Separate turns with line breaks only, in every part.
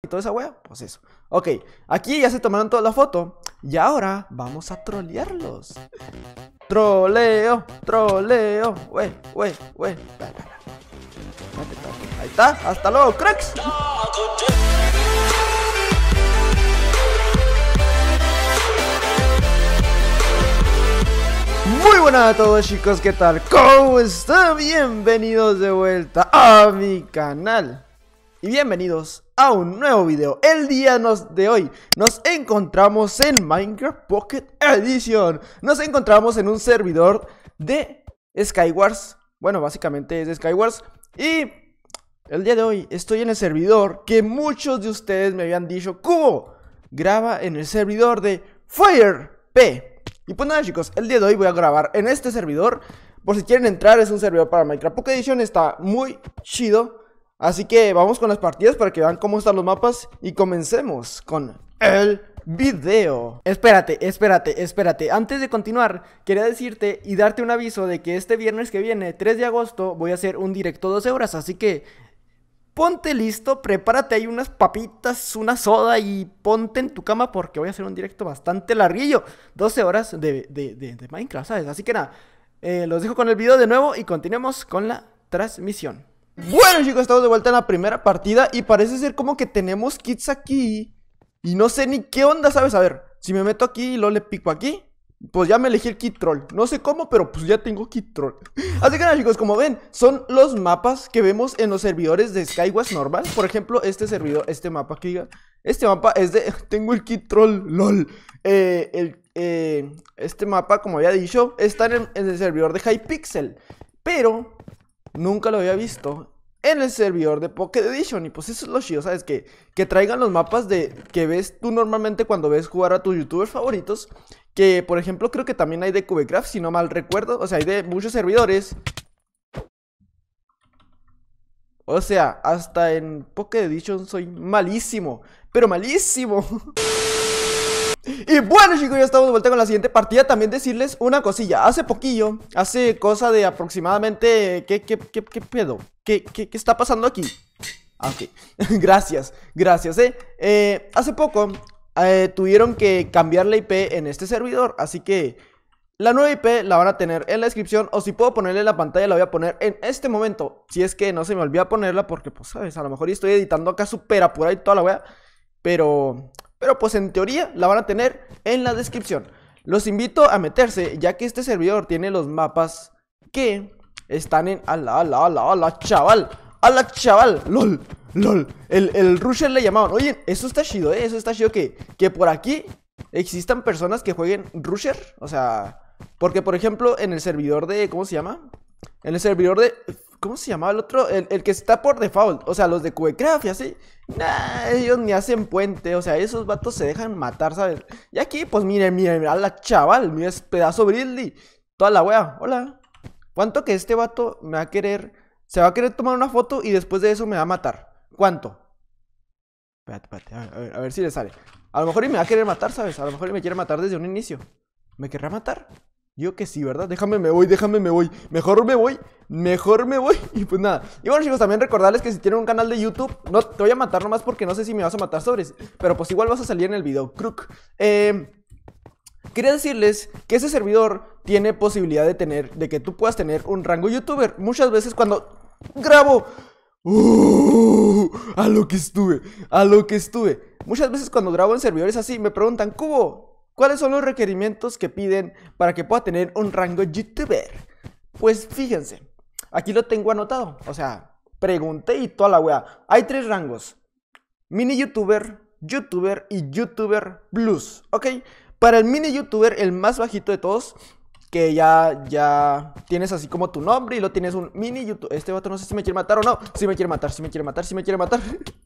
y toda esa wea, pues eso. Ok, aquí ya se tomaron todas las fotos Y ahora vamos a trolearlos. Troleo, troleo, wey, wey, wey. Ahí está, hasta luego, cracks. Muy buenas a todos chicos, ¿qué tal? ¿Cómo están? Bienvenidos de vuelta a mi canal y bienvenidos a un nuevo video. El día de hoy nos encontramos en Minecraft Pocket Edition. Nos encontramos en un servidor de Skywars. Bueno, básicamente es de Skywars. Y el día de hoy estoy en el servidor que muchos de ustedes me habían dicho, ¿Cómo graba en el servidor de FireP. Y pues nada chicos, el día de hoy voy a grabar en este servidor. Por si quieren entrar, es un servidor para Minecraft Pocket Edition. Está muy chido. Así que vamos con las partidas para que vean cómo están los mapas y comencemos con el video. Espérate, espérate, espérate. Antes de continuar, quería decirte y darte un aviso de que este viernes que viene, 3 de agosto, voy a hacer un directo 12 horas, así que ponte listo, prepárate ahí unas papitas, una soda y ponte en tu cama porque voy a hacer un directo bastante larguillo. 12 horas de, Minecraft, ¿sabes? Así que nada, eh, los dejo con el video de nuevo y continuemos con la transmisión. Bueno chicos, estamos de vuelta en la primera partida y parece ser como que tenemos kits aquí Y no sé ni qué onda, ¿sabes? A ver, si me meto aquí y lo le pico aquí pues ya me elegí el kit troll No sé cómo, pero pues ya tengo kit troll Así que nada chicos, como ven, son los mapas que vemos en los servidores de Skywars normal Por ejemplo, este servidor, este mapa aquí Este mapa es de... Tengo el kit troll, lol eh, el, eh, Este mapa, como había dicho, está en el, en el servidor de Hypixel Pero Nunca lo había visto en el servidor de Pocket Edition. Y pues eso es lo chido, ¿sabes? Que, que traigan los mapas de que ves tú normalmente cuando ves jugar a tus youtubers favoritos. Que por ejemplo creo que también hay de Cubecraft, si no mal recuerdo. O sea, hay de muchos servidores. O sea, hasta en Pocket Edition soy malísimo. Pero malísimo. Y bueno chicos, ya estamos de vuelta con la siguiente partida También decirles una cosilla Hace poquillo, hace cosa de aproximadamente ¿Qué, qué, qué, qué pedo? ¿Qué, ¿Qué, qué, está pasando aquí? Ah, ok, gracias, gracias, eh, eh Hace poco eh, tuvieron que cambiar la IP en este servidor Así que la nueva IP la van a tener en la descripción o si puedo ponerle en la pantalla la voy a poner en este momento. Si es que no se me olvida ponerla porque, pues, sabes, a lo mejor estoy editando acá súper apurado y toda la wea. Pero pero pues en teoría la van a tener en la descripción. Los invito a meterse, ya que este servidor tiene los mapas que están en... ¡Ala, ala, ala, la chaval! ¡Ala, chaval! ¡Lol! ¡Lol! El, el Rusher le llamaban. Oye, eso está chido, ¿eh? Eso está chido que, que por aquí existan personas que jueguen Rusher. O sea, porque por ejemplo en el servidor de... ¿Cómo se llama? En el servidor de ¿Cómo se llamaba el otro? El, que está por default. O sea, los de Craft y así. Nah, ellos ni hacen puente. O sea, esos vatos se dejan matar, ¿sabes? Y aquí, pues miren, miren, mira la chaval. Mira ese pedazo brilly, Toda la wea. Hola. ¿Cuánto que este vato me va a querer? Se va a querer tomar una foto y después de eso me va a matar. ¿Cuánto? Espérate, espérate. A ver, si le sale. A lo mejor y me va a querer matar, ¿sabes? A lo mejor y me quiere matar desde un inicio. ¿Me querrá matar? Yo que sí, ¿verdad? Déjame, me voy, déjame, me voy. Mejor me voy, mejor me voy. Y pues nada. Y bueno, chicos, también recordarles que si tienen un canal de YouTube, no te voy a matar nomás porque no sé si me vas a matar sobres. Pero pues igual vas a salir en el video, crook. Eh. Quería decirles que ese servidor tiene posibilidad de tener, de que tú puedas tener un rango youtuber. Muchas veces cuando grabo ¡Uh! a lo que estuve, a lo que estuve. Muchas veces cuando grabo en servidores así me preguntan, Cubo, ¿Cuáles son los requerimientos que piden para que pueda tener un rango youtuber? Pues fíjense, aquí lo tengo anotado. O sea, pregunté y toda la wea. Hay tres rangos: mini youtuber, youtuber y youtuber blues. ¿Ok? Para el mini youtuber, el más bajito de todos, que ya, ya tienes así como tu nombre y lo tienes un mini youtuber. Este vato no sé si me quiere matar o no. Si me quiere matar, si me quiere matar, si me quiere matar.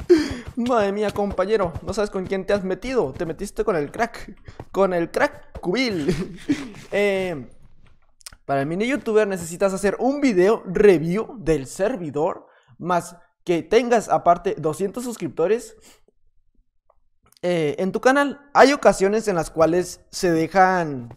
Madre mía, compañero, no sabes con quién te has metido. Te metiste con el crack. Con el crack cubil. Eh, para el mini youtuber necesitas hacer un video review del servidor. Más que tengas aparte 200 suscriptores. Eh, en tu canal hay ocasiones en las cuales se dejan,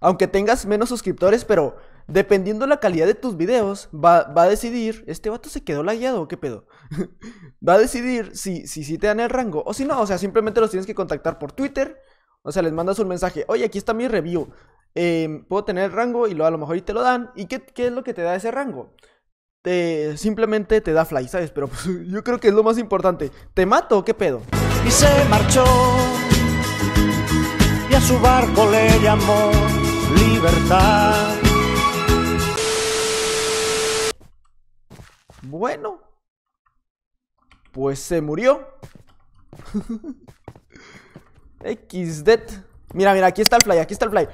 aunque tengas menos suscriptores, pero dependiendo la calidad de tus videos, va, a decidir, este vato se quedó lagueado, ¿qué pedo? va a decidir si, si, te dan el rango o si no, o sea, simplemente los tienes que contactar por Twitter, o sea, les mandas un mensaje, oye, aquí está mi review, em, puedo tener el rango y lo a lo mejor y te lo dan, ¿y qué, es lo que te da ese rango? Te, simplemente te da fly, ¿sabes? Pero pues, yo creo que es lo más importante. ¿Te mato qué pedo? Y se marchó y a su barco le llamó libertad. Bueno. Pues se murió. XD. Mira, mira, aquí está el fly, aquí está el fly.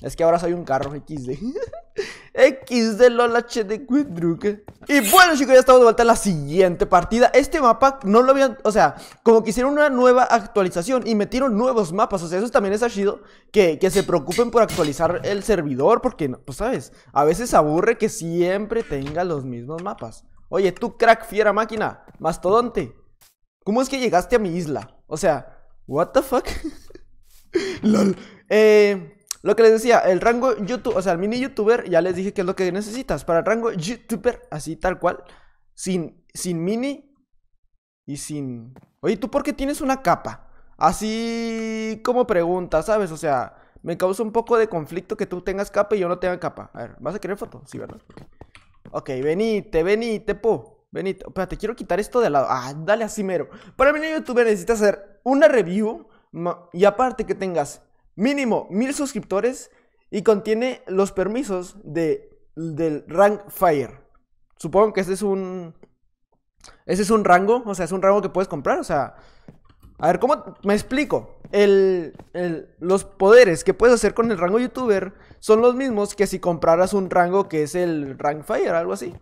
Es que ahora soy un carro XD. X de Lola de Quindruque. Y bueno, chicos, ya estamos de vuelta a la siguiente partida. Este mapa no lo habían. O sea, como que hicieron una nueva actualización y metieron nuevos mapas. O sea, eso también es chido. Que, que se preocupen por actualizar el servidor. Porque, pues, sabes, a veces aburre que siempre tenga los mismos mapas. Oye, tú, crack, fiera máquina, mastodonte. ¿Cómo es que llegaste a mi isla? O sea, ¿what the fuck? LOL. Eh. Lo que les decía, el rango YouTube, o sea, el mini youtuber, ya les dije que es lo que necesitas. Para el rango youtuber, así tal cual, sin, sin mini y sin... Oye, ¿tú por qué tienes una capa? Así como pregunta, ¿sabes? O sea, me causa un poco de conflicto que tú tengas capa y yo no tenga capa. A ver, ¿vas a querer foto? Sí, ¿verdad? Ok, venite, venite, po. Venite. Te quiero quitar esto de lado. Ah, dale así mero. Para el mini youtuber necesitas hacer una review y aparte que tengas mínimo mil suscriptores y contiene los permisos de, del rank fire. Supongo que ese es un... Ese es un rango, o sea, es un rango que puedes comprar, o sea... A ver, ¿cómo me explico? El, los poderes que puedes hacer con el rango youtuber son los mismos que si compraras un rango que es el rank fire, algo así.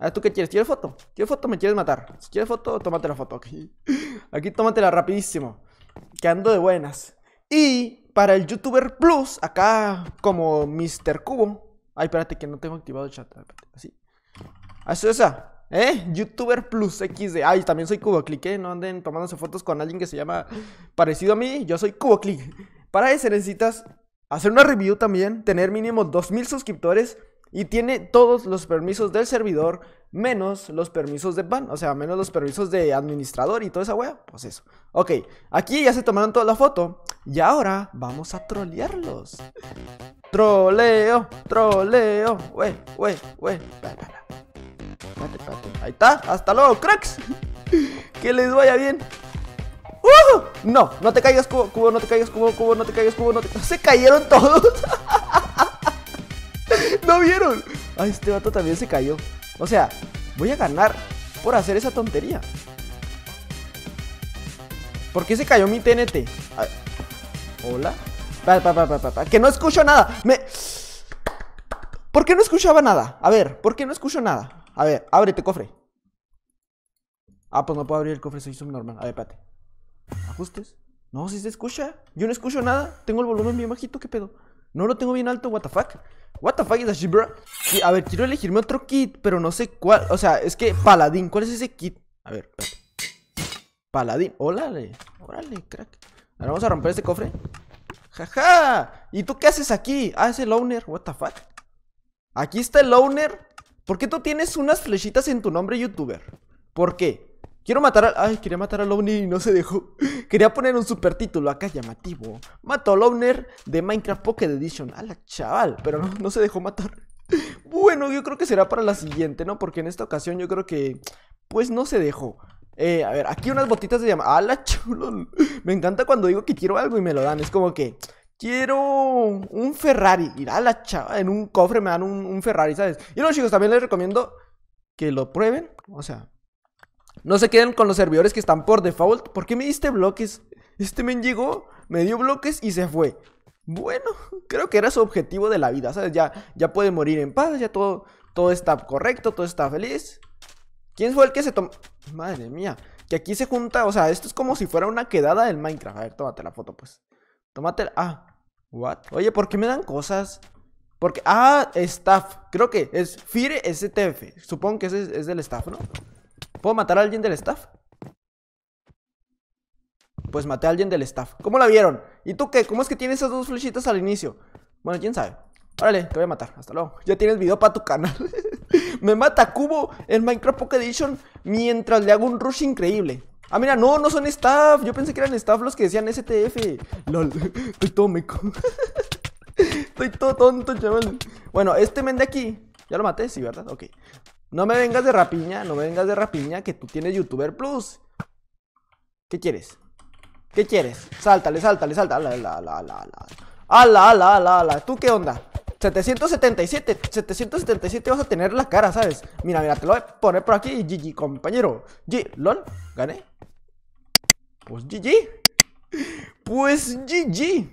ver, ¿tú qué quieres? ¿Quieres foto? ¿Quieres foto? ¿Me quieres matar? Si quieres foto, tómate la foto aquí. Aquí tómatela rapidísimo. Que ando de buenas. Y para el YouTuber Plus, acá como Mr. Cubo. Ay, espérate, que no tengo activado el chat. Así. Así esa. ¿Eh? YouTuber Plus XD. Ay, también soy Cuboclic, ¿eh? No anden tomándose fotos con alguien que se llama parecido a mí. Yo soy Cuboclic. Para eso necesitas hacer una review también, tener mínimo 2000 suscriptores y tiene todos los permisos del servidor menos los permisos de ban, o sea, menos los permisos de administrador y toda esa wea, pues eso. Ok, aquí ya se tomaron toda la foto y ahora vamos a trolearlos. Troleo, troleo, wey, wey, wey. Ahí está, hasta luego, cracks. que les vaya bien. Uh, no, no te caigas, cubo, cubo, no te caigas, cubo, cubo, no te caigas, cubo, no te... Se cayeron todos. vieron. Ay, este vato también se cayó. O sea, voy a ganar por hacer esa tontería. ¿Por qué se cayó mi TNT? Hola. que no escucho nada. Me... ¿Por qué no escuchaba nada? A ver, ¿por qué no escucho nada? A ver, ábrete, cofre. Ah, pues no puedo abrir el cofre, soy subnormal. A ver, espérate. ¿Ajustes? No, si se escucha. Yo no escucho nada. Tengo el volumen bien bajito, ¿qué pedo? No lo tengo bien alto, what the fuck. What the fuck is a ver, quiero elegirme otro kit, pero no sé cuál. O sea, es que paladín, ¿cuál es ese kit? A ver, espérate. Paladín, órale, órale, crack. Ahora vamos a romper este cofre. ¡Jaja! ¿Y tú qué haces aquí? Ah, es el owner, what the fuck. Aquí está el owner. ¿Por qué tú tienes unas flechitas en tu nombre, youtuber? ¿Por qué? Quiero matar al... Ay, quería matar al Lowner y no se dejó. quería poner un super título acá llamativo. Mato al Lowner de Minecraft Pocket Edition. A la chaval. Pero no, se dejó matar. bueno, yo creo que será para la siguiente, ¿no? Porque en esta ocasión yo creo que... Pues no se dejó. Eh, a ver, aquí unas botitas de llama. ¡A la chulo! Me encanta cuando digo que quiero algo y me lo dan. Es como que... Quiero un Ferrari. Ir a la chava. En un cofre me dan un, Ferrari, ¿sabes? Y los chicos, también les recomiendo que lo prueben. O sea, no se queden con los servidores que están por default. ¿Por qué me diste bloques? Este men llegó, me dio bloques y se fue. Bueno, creo que era su objetivo de la vida, ¿sabes? Ya, ya puede morir en paz, ya todo, todo está correcto, todo está feliz. ¿Quién fue el que se tomó? Madre mía, que aquí se junta, o sea, esto es como si fuera una quedada del Minecraft. A ver, tómate la foto, pues. Tómate la... Ah, what? Oye, ¿por qué me dan cosas? Porque... Ah, staff. Creo que es Fire STF. Supongo que ese es, es del staff, ¿no? ¿Puedo matar a alguien del staff? Pues maté a alguien del staff. ¿Cómo la vieron? ¿Y tú qué? ¿Cómo es que tienes esas dos flechitas al inicio? Bueno, quién sabe. Órale, te voy a matar. Hasta luego. Ya tienes video para tu canal. Me mata Cubo en Minecraft Pocket Edition mientras le hago un rush increíble. Ah, mira, no, no son staff. Yo pensé que eran staff los que decían STF. Lol, estoy todo meco. estoy todo tonto, chaval. Bueno, este men de aquí. Ya lo maté, sí, ¿verdad? Ok. No me vengas de rapiña, no me vengas de rapiña, que tú tienes YouTuber Plus. ¿Qué quieres? ¿Qué quieres? Sáltale, sáltale, sáltale. Ala, la, ala, ala. la, ala, ala, ¿Tú qué onda? 777, 777 vas a tener la cara, ¿sabes? Mira, mira, te lo voy a poner por aquí GG, compañero. G, lol, gané. Pues GG. Pues GG.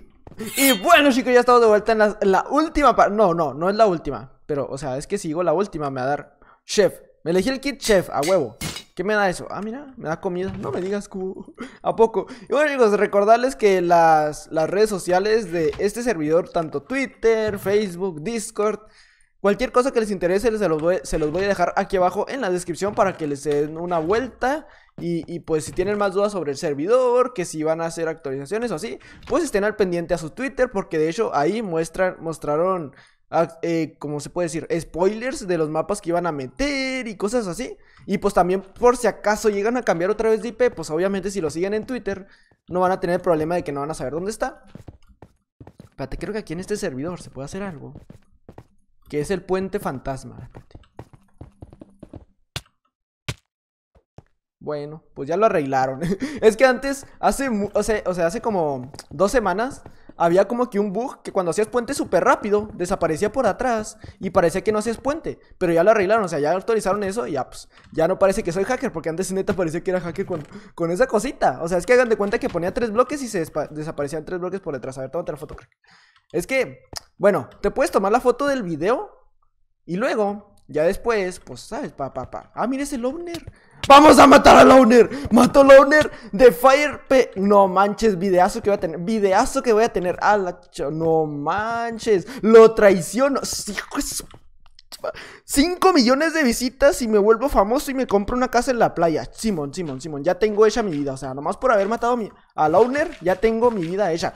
Y bueno, chicos, ya estamos de vuelta en la, última No, no, no es la última. Pero, o sea, es que sigo la última, me va a dar Chef. Me elegí el kit chef, a huevo. ¿Qué me da eso? Ah, mira, me da comida. No me digas cubo. ¿A poco? Y bueno, amigos, recordarles que las, las redes sociales de este servidor, tanto Twitter, Facebook, Discord, cualquier cosa que les interese, se, los voy, se los voy a dejar aquí abajo en la descripción para que les den una vuelta. Y, y, pues si tienen más dudas sobre el servidor, que si van a hacer actualizaciones o así, pues estén al pendiente a su Twitter porque de hecho ahí muestran, mostraron Ah, eh, como se puede decir, spoilers de los mapas que iban a meter y cosas así. Y pues también por si acaso llegan a cambiar otra vez de IP, pues obviamente si lo siguen en Twitter no van a tener problema de que no van a saber dónde está. Espérate, creo que aquí en este servidor se puede hacer algo. Que es el puente fantasma. Bueno, pues ya lo arreglaron. es que antes, hace, o sea, hace como dos semanas había como que un bug que cuando hacías puente súper rápido, desaparecía por atrás y parecía que no hacías puente. Pero ya lo arreglaron, o sea, ya autorizaron eso y ya, pues, ya no parece que soy hacker, porque antes neta parecía que era hacker con, esa cosita. O sea, es que hagan de cuenta que ponía tres bloques y se desaparecían tres bloques por detrás. A ver, toma otra foto, Es que, bueno, te puedes tomar la foto del video y luego, ya después, pues, ¿sabes? Pa, pa, pa. Ah, mira ese Lovner.
Vamos a matar a
Launer. Mato a de Fire P. No manches, videazo que voy a tener. Videazo que voy a tener. A la No manches. Lo traiciono. Hijo 5 millones de visitas y me vuelvo famoso y me compro una casa en la playa. Simón, Simón, Simón, ya tengo ella mi vida. O sea, nomás por haber matado a, mi... a ya tengo mi vida ella.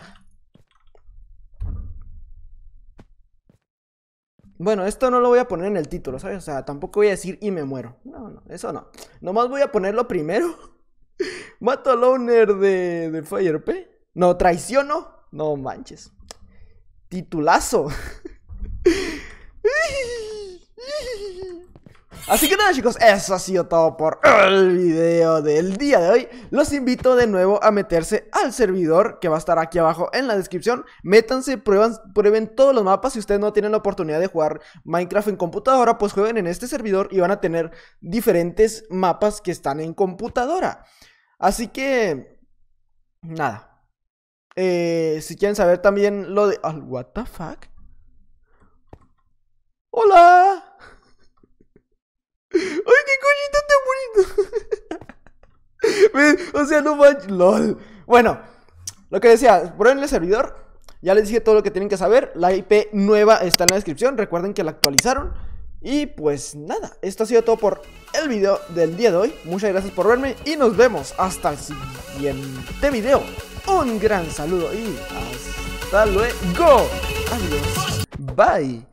Bueno, esto no lo voy a poner en el título, ¿sabes? O sea, tampoco voy a decir y me muero. No, no, eso no. Nomás voy a ponerlo primero. Mato al owner de, de FireP. No, traiciono. No manches. Titulazo. Así que nada chicos, eso ha sido todo por el video del día de hoy. Los invito de nuevo a meterse al servidor que va a estar aquí abajo en la descripción. Métanse, prueban, prueben todos los mapas. Si ustedes no tienen la oportunidad de jugar Minecraft en computadora, pues jueguen en este servidor y van a tener diferentes mapas que están en computadora. Así que... Nada. Eh, si quieren saber también lo de... Ah, what the fuck? ¡Hola! ¡Ay, qué cosita tan bonito! o sea, no manches, lol. Bueno, lo que decía, prueben el servidor. Ya les dije todo lo que tienen que saber. La IP nueva está en la descripción. Recuerden que la actualizaron. Y pues nada, esto ha sido todo por el video del día de hoy. Muchas gracias por verme y nos vemos hasta el siguiente video. Un gran saludo y hasta luego. Adiós. Bye.